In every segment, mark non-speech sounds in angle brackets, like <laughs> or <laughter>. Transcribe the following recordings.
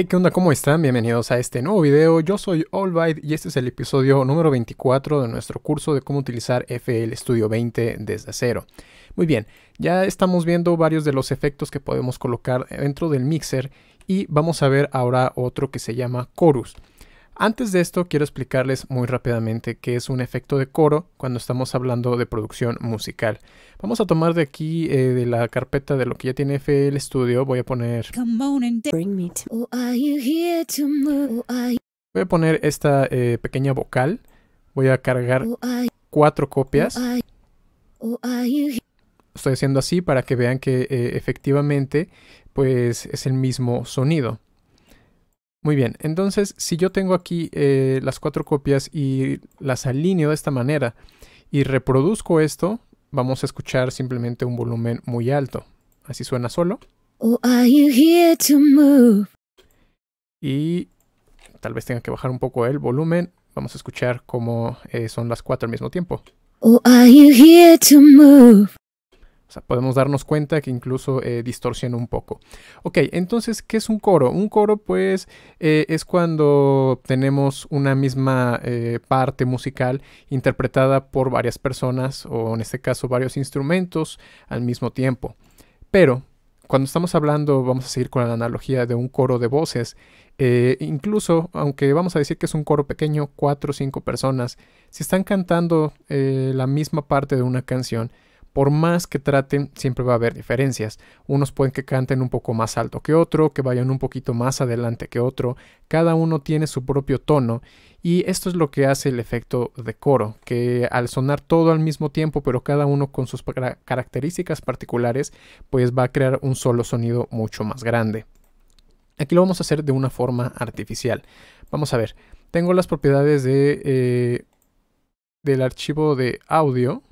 Hey, ¿qué onda? ¿Cómo están? Bienvenidos a este nuevo video. Yo soy Allbyte y este es el episodio número 24 de nuestro curso de cómo utilizar FL Studio 20 desde cero. Muy bien, ya estamos viendo varios de los efectos que podemos colocar dentro del mixer y vamos a ver ahora otro que se llama chorus. Antes de esto quiero explicarles muy rápidamente qué es un efecto de coro cuando estamos hablando de producción musical. Vamos a tomar de aquí eh, de la carpeta de lo que ya tiene FL Studio, voy a poner... Oh, oh, voy a poner esta eh, pequeña vocal, voy a cargar oh, cuatro copias. Estoy haciendo así para que vean que eh, efectivamente pues es el mismo sonido. Muy bien, entonces si yo tengo aquí eh, las cuatro copias y las alineo de esta manera y reproduzco esto, vamos a escuchar simplemente un volumen muy alto. Así suena solo. Oh, y tal vez tenga que bajar un poco el volumen. Vamos a escuchar cómo eh, son las cuatro al mismo tiempo. Oh, o podemos darnos cuenta que incluso eh, distorsiona un poco. Ok, entonces, ¿qué es un coro? Un coro, pues, eh, es cuando tenemos una misma eh, parte musical interpretada por varias personas o, en este caso, varios instrumentos al mismo tiempo. Pero, cuando estamos hablando, vamos a seguir con la analogía de un coro de voces, incluso, aunque vamos a decir que es un coro pequeño, cuatro o cinco personas, si están cantando la misma parte de una canción, por más que traten, siempre va a haber diferencias. Unos pueden que canten un poco más alto que otro, que vayan un poquito más adelante que otro. Cada uno tiene su propio tono y esto es lo que hace el efecto de coro, que al sonar todo al mismo tiempo, pero cada uno con sus características particulares, pues va a crear un solo sonido mucho más grande. Aquí lo vamos a hacer de una forma artificial. Vamos a ver, tengo las propiedades de, eh, del archivo de audio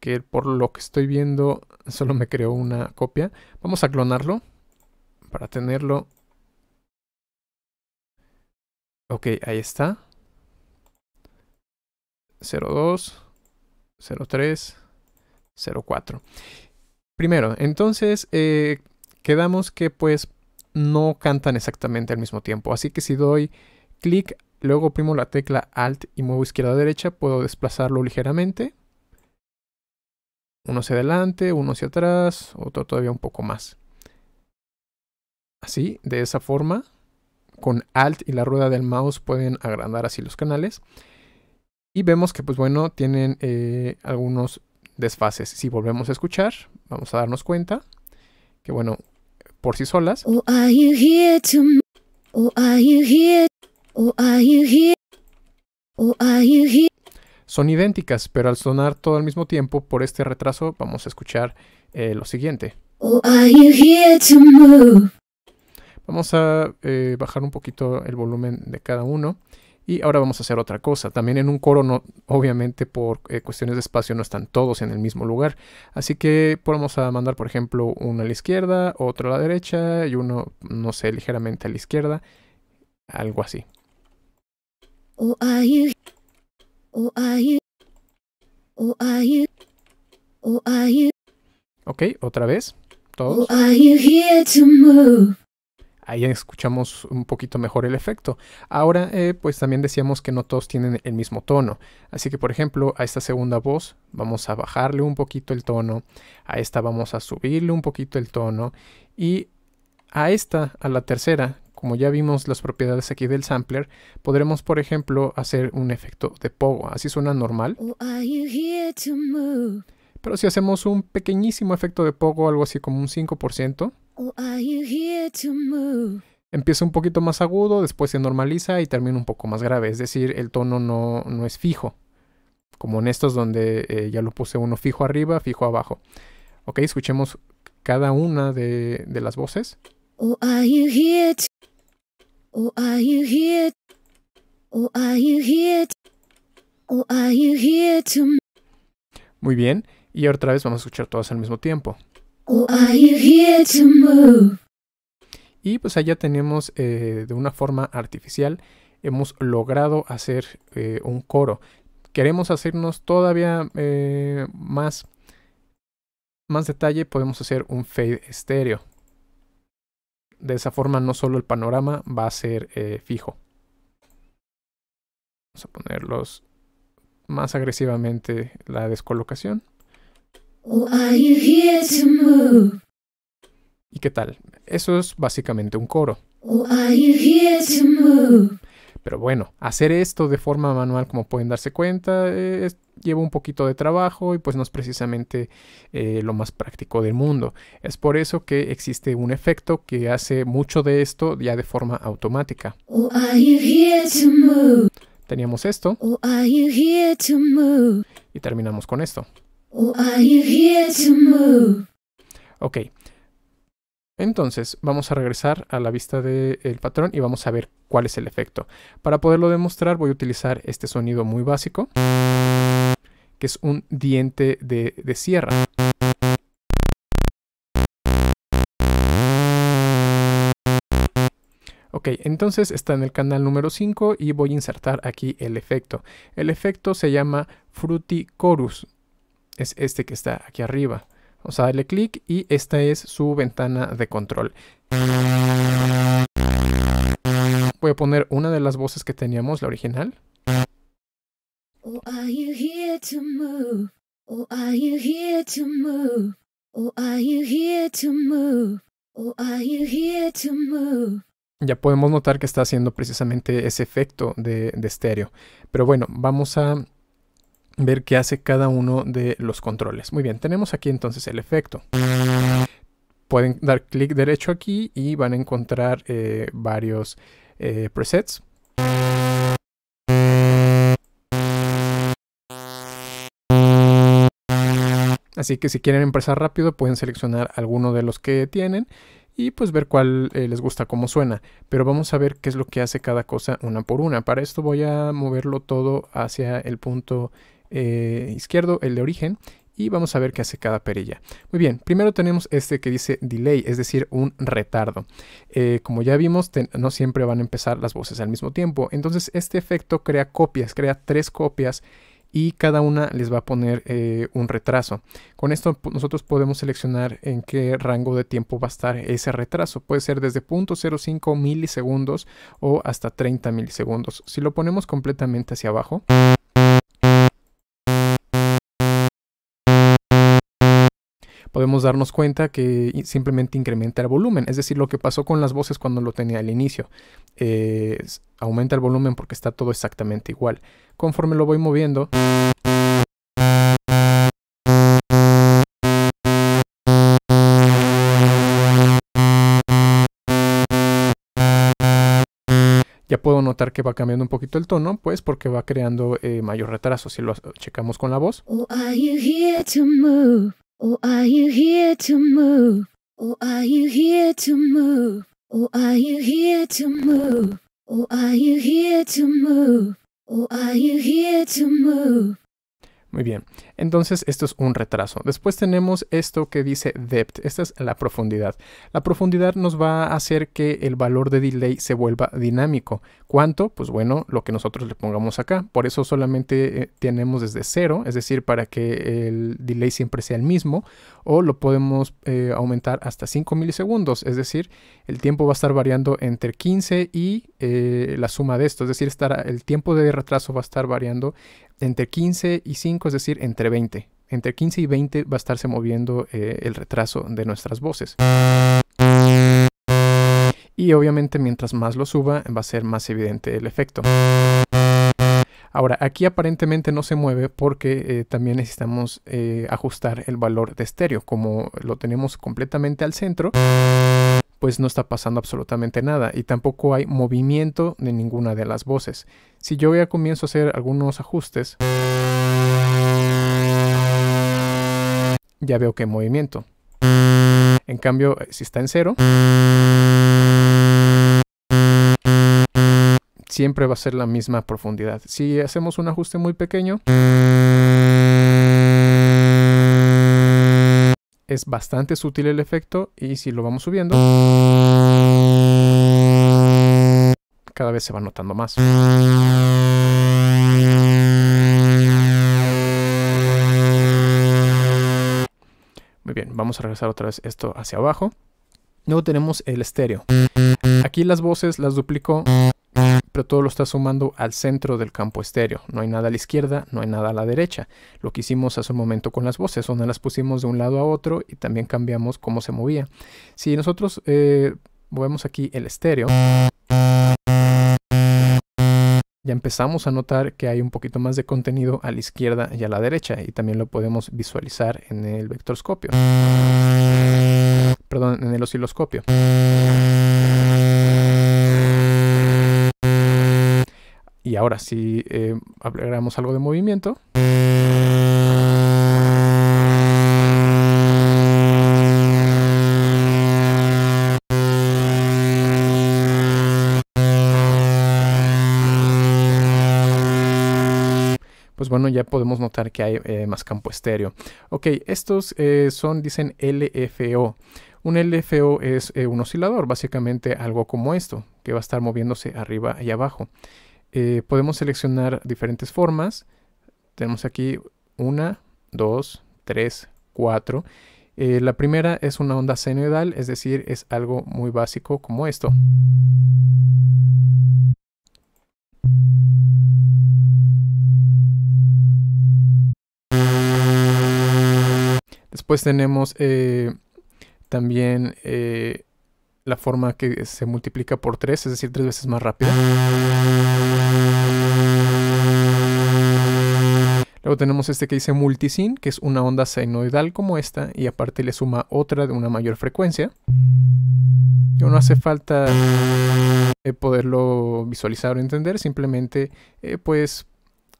que por lo que estoy viendo solo me creó una copia. Vamos a clonarlo para tenerlo. Ok, ahí está. 02, 03, 04. Primero, entonces eh, quedamos que pues no cantan exactamente al mismo tiempo. Así que si doy clic, luego oprimo la tecla Alt y muevo izquierda a derecha, puedo desplazarlo ligeramente uno hacia adelante, uno hacia atrás, otro todavía un poco más. Así, de esa forma, con Alt y la rueda del mouse pueden agrandar así los canales. Y vemos que, pues bueno, tienen eh, algunos desfases. Si volvemos a escuchar, vamos a darnos cuenta que, bueno, por sí solas son idénticas, pero al sonar todo al mismo tiempo, por este retraso, vamos a escuchar eh, lo siguiente. Oh, vamos a eh, bajar un poquito el volumen de cada uno. Y ahora vamos a hacer otra cosa. También en un coro, obviamente por eh, cuestiones de espacio, no están todos en el mismo lugar. Así que podemos a mandar, por ejemplo, uno a la izquierda, otro a la derecha y uno, no sé, ligeramente a la izquierda. Algo así. Oh, are Ok, otra vez. ahí escuchamos un poquito mejor el efecto. Ahora, eh, pues también decíamos que no todos tienen el mismo tono. Así que, por ejemplo, a esta segunda voz vamos a bajarle un poquito el tono, a esta vamos a subirle un poquito el tono y a esta, a la tercera, como ya vimos las propiedades aquí del sampler, podremos por ejemplo hacer un efecto de pogo. Así suena normal. Oh, Pero si hacemos un pequeñísimo efecto de pogo, algo así como un 5%, empieza un poquito más agudo, después se normaliza y termina un poco más grave. Es decir, el tono no, es fijo. Como en estos donde eh, ya lo puse uno fijo arriba, fijo abajo. Ok, escuchemos cada una de, de las voces. Muy bien, y otra vez vamos a escuchar todas al mismo tiempo. Y pues allá tenemos eh, de una forma artificial, hemos logrado hacer eh, un coro. Queremos hacernos todavía eh, más, más detalle, podemos hacer un fade estéreo. De esa forma no solo el panorama va a ser eh, fijo. Vamos a ponerlos más agresivamente la descolocación. ¿Y qué tal? Eso es básicamente un coro. Pero bueno, hacer esto de forma manual, como pueden darse cuenta, eh, lleva un poquito de trabajo y pues no es precisamente eh, lo más práctico del mundo. Es por eso que existe un efecto que hace mucho de esto ya de forma automática. Teníamos esto. y terminamos con esto. Ok, entonces vamos a regresar a la vista del patrón y vamos a ver cuál es el efecto. Para poderlo demostrar voy a utilizar este sonido muy básico, que es un diente de, sierra. Ok, entonces está en el canal número 5 y voy a insertar aquí el efecto. El efecto se llama Fruity Chorus. Es este que está aquí arriba. O sea, darle clic y esta es su ventana de control. Voy a poner una de las voces que teníamos, la original. Ya podemos notar que está haciendo precisamente ese efecto de estéreo. Pero bueno, vamos a ver qué hace cada uno de los controles. Muy bien, tenemos aquí entonces el efecto. Pueden dar clic derecho aquí y van a encontrar eh, varios eh, presets. Así que si quieren empezar rápido pueden seleccionar alguno de los que tienen y pues ver cuál eh, les gusta cómo suena. Pero vamos a ver qué es lo que hace cada cosa una por una. Para esto voy a moverlo todo hacia el punto eh, izquierdo, el de origen, y vamos a ver qué hace cada perilla. Muy bien, primero tenemos este que dice delay, es decir, un retardo. Eh, como ya vimos, no siempre van a empezar las voces al mismo tiempo, entonces este efecto crea copias, crea tres copias y cada una les va a poner eh, un retraso. Con esto nosotros podemos seleccionar en qué rango de tiempo va a estar ese retraso. Puede ser desde 0.05 milisegundos o hasta 30 milisegundos. Si lo ponemos completamente hacia abajo... podemos darnos cuenta que simplemente incrementa el volumen. Es decir, lo que pasó con las voces cuando lo tenía al inicio. Eh, aumenta el volumen porque está todo exactamente igual. Conforme lo voy moviendo... ya puedo notar que va cambiando un poquito el tono, pues porque va creando eh, mayor retraso si lo checamos con la voz. Oh, are you here to move? Oh, are you here to move? Oh, are you here to move? Oh, are you here to move? Oh, are you here to move? Muy bien, entonces esto es un retraso. Después tenemos esto que dice depth, esta es la profundidad. La profundidad nos va a hacer que el valor de delay se vuelva dinámico. ¿Cuánto? Pues bueno, lo que nosotros le pongamos acá. Por eso solamente eh, tenemos desde cero, es decir, para que el delay siempre sea el mismo, o lo podemos eh, aumentar hasta 5 milisegundos, es decir, el tiempo va a estar variando entre 15 y eh, la suma de esto, es decir, estará, el tiempo de retraso va a estar variando entre 15 y 5, es decir, entre 20. Entre 15 y 20 va a estarse moviendo eh, el retraso de nuestras voces. Y obviamente mientras más lo suba va a ser más evidente el efecto. Ahora, aquí aparentemente no se mueve porque eh, también necesitamos eh, ajustar el valor de estéreo. Como lo tenemos completamente al centro, pues no está pasando absolutamente nada y tampoco hay movimiento de ninguna de las voces. Si yo ya comienzo a hacer algunos ajustes, ya veo que hay movimiento. En cambio, eh, si está en cero, siempre va a ser la misma profundidad. Si hacemos un ajuste muy pequeño, es bastante sutil el efecto y si lo vamos subiendo, cada vez se va notando más. Muy bien, vamos a regresar otra vez esto hacia abajo. Luego tenemos el estéreo. Aquí las voces las duplico pero todo lo está sumando al centro del campo estéreo. No hay nada a la izquierda, no hay nada a la derecha. Lo que hicimos hace un momento con las voces, donde las pusimos de un lado a otro y también cambiamos cómo se movía. Si nosotros eh, movemos aquí el estéreo, ya empezamos a notar que hay un poquito más de contenido a la izquierda y a la derecha y también lo podemos visualizar en el vectorscopio. Perdón, en el osciloscopio. ahora si eh, agregamos algo de movimiento. pues bueno, ya podemos notar que hay eh, más campo estéreo. Ok, estos eh, son, dicen LFO. Un LFO es un oscilador, básicamente algo como esto, que va a estar moviéndose arriba y abajo. Eh, podemos seleccionar diferentes formas. Tenemos aquí una, dos, tres, cuatro. Eh, la primera es una onda senoidal, es decir, es algo muy básico como esto. Después tenemos eh, también la forma que se multiplica por 3, es decir, tres veces más rápida. Luego tenemos este que dice multisyn, que es una onda senoidal como esta, y aparte le suma otra de una mayor frecuencia. no hace falta eh, poderlo visualizar o entender, simplemente eh, pues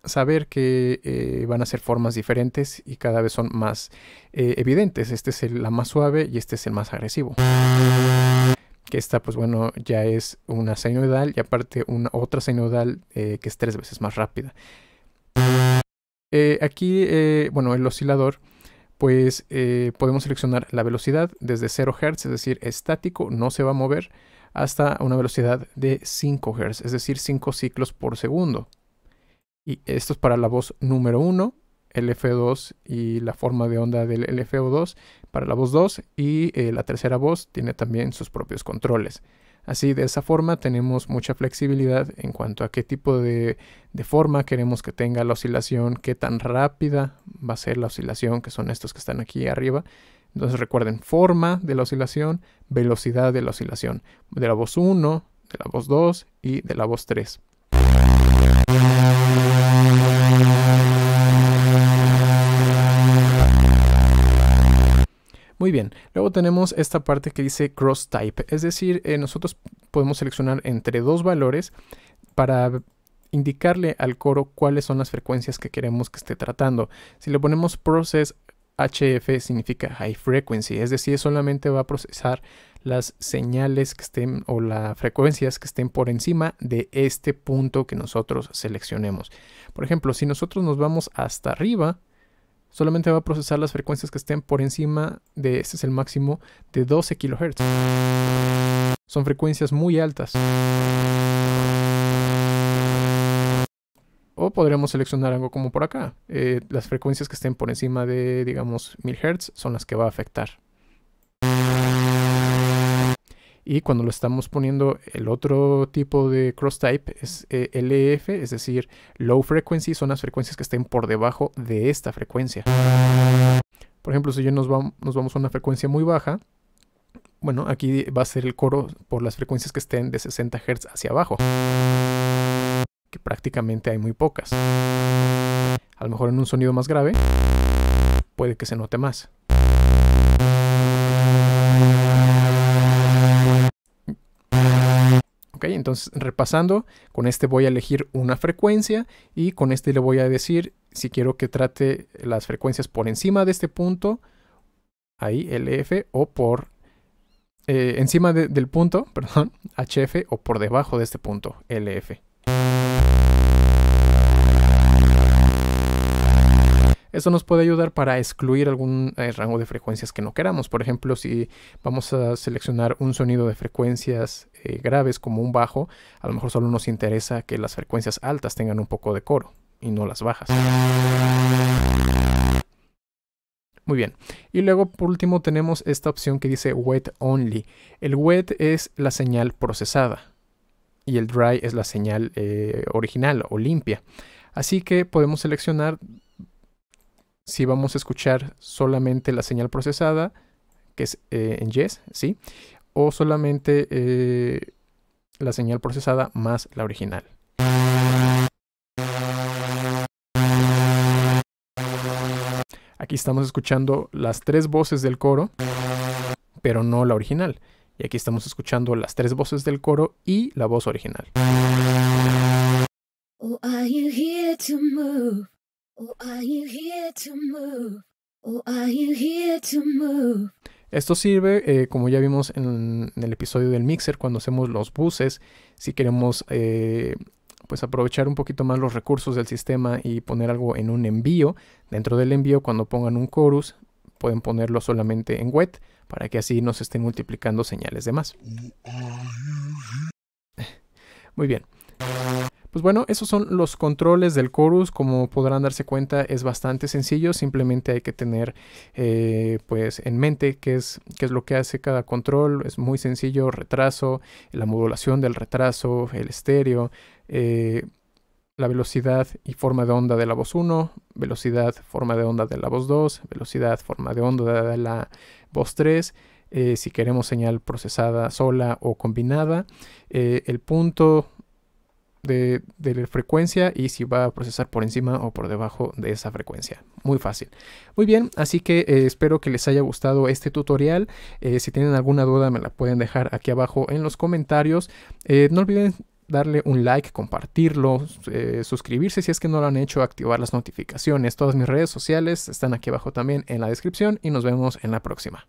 saber que eh, van a ser formas diferentes y cada vez son más evidentes. Este es el, la más suave y este es el más agresivo que esta pues bueno ya es una senoidal y aparte una otra senoidal que es tres veces más rápida. Eh, aquí, eh, bueno, el oscilador, pues eh, podemos seleccionar la velocidad desde 0 Hz, es decir, estático, no se va a mover, hasta una velocidad de 5 Hz, es decir, 5 ciclos por segundo. Y esto es para la voz número 1, f 2 y la forma de onda del LFO2 para la voz 2 y la tercera voz tiene también sus propios controles. Así, de esa forma tenemos mucha flexibilidad en cuanto a qué tipo de, forma queremos que tenga la oscilación, qué tan rápida va a ser la oscilación, que son estos que están aquí arriba. Entonces recuerden, forma de la oscilación, velocidad de la oscilación, de la voz 1, de la voz 2 y de la voz 3. Muy bien, luego tenemos esta parte que dice cross type, es decir, eh, nosotros podemos seleccionar entre dos valores para indicarle al coro cuáles son las frecuencias que queremos que esté tratando. Si le ponemos process HF significa high frequency, es decir, solamente va a procesar las señales que estén o las frecuencias que estén por encima de este punto que nosotros seleccionemos. Por ejemplo, si nosotros nos vamos hasta arriba, solamente va a procesar las frecuencias que estén por encima de, este es el máximo, de 12 kHz. Son frecuencias muy altas. O podremos seleccionar algo como por acá. Eh, las frecuencias que estén por encima de, digamos, 1000 Hz son las que va a afectar. Y cuando lo estamos poniendo el otro tipo de cross type es eh, LF, e es decir, low frequency, son las frecuencias que estén por debajo de esta frecuencia. Por ejemplo, si yo nos, nos vamos a una frecuencia muy baja, bueno, aquí va a ser el coro por las frecuencias que estén de 60 Hz hacia abajo, que prácticamente hay muy pocas. A lo mejor en un sonido más grave puede que se note más. ¿Ok? Entonces, repasando, con este voy a elegir una frecuencia y con este le voy a decir si quiero que trate las frecuencias por encima de este punto, ahí LF, o por eh, encima del punto, <laughs> perdón, HF, o por debajo de este punto, LF. Eso nos puede ayudar para excluir algún eh, rango de frecuencias que no queramos. Por ejemplo, si vamos a seleccionar un sonido de frecuencias eh, graves como un bajo, a lo mejor solo nos interesa que las frecuencias altas tengan un poco de coro y no las bajas. Muy bien. Y luego por último tenemos esta opción que dice wet only. El wet es la señal procesada y el dry es la señal eh, original o limpia. Así que podemos seleccionar si vamos a escuchar solamente la señal procesada, que es eh, en yes, ¿sí? O solamente eh, la señal procesada más la original. Aquí estamos escuchando las tres voces del coro, pero no la original. Y aquí estamos escuchando las tres voces del coro y la voz original. Oh, esto sirve, eh, como ya vimos en, el episodio del mixer, cuando hacemos los buses, si queremos eh, pues aprovechar un poquito más los recursos del sistema y poner algo en un envío. Dentro del envío, cuando pongan un chorus, pueden ponerlo solamente en wet para que así no se estén multiplicando señales de más. Oh, Muy bien. Pues bueno, esos son los controles del chorus, como podrán darse cuenta es bastante sencillo, simplemente hay que tener eh, pues en mente qué es, qué es lo que hace cada control, es muy sencillo, retraso, la modulación del retraso, el estéreo, eh, la velocidad y forma de onda de la voz 1, velocidad, forma de onda de la voz 2, velocidad, forma de onda de la voz 3, eh, si queremos señal procesada sola o combinada, el punto de, la frecuencia y si va a procesar por encima o por debajo de esa frecuencia. Muy fácil. Muy bien, así que eh, espero que les haya gustado este tutorial. Eh, si tienen alguna duda me la pueden dejar aquí abajo en los comentarios. Eh, no olviden darle un like, compartirlo, suscribirse si es que no lo han hecho, activar las notificaciones. Todas mis redes sociales están aquí abajo también en la descripción y nos vemos en la próxima.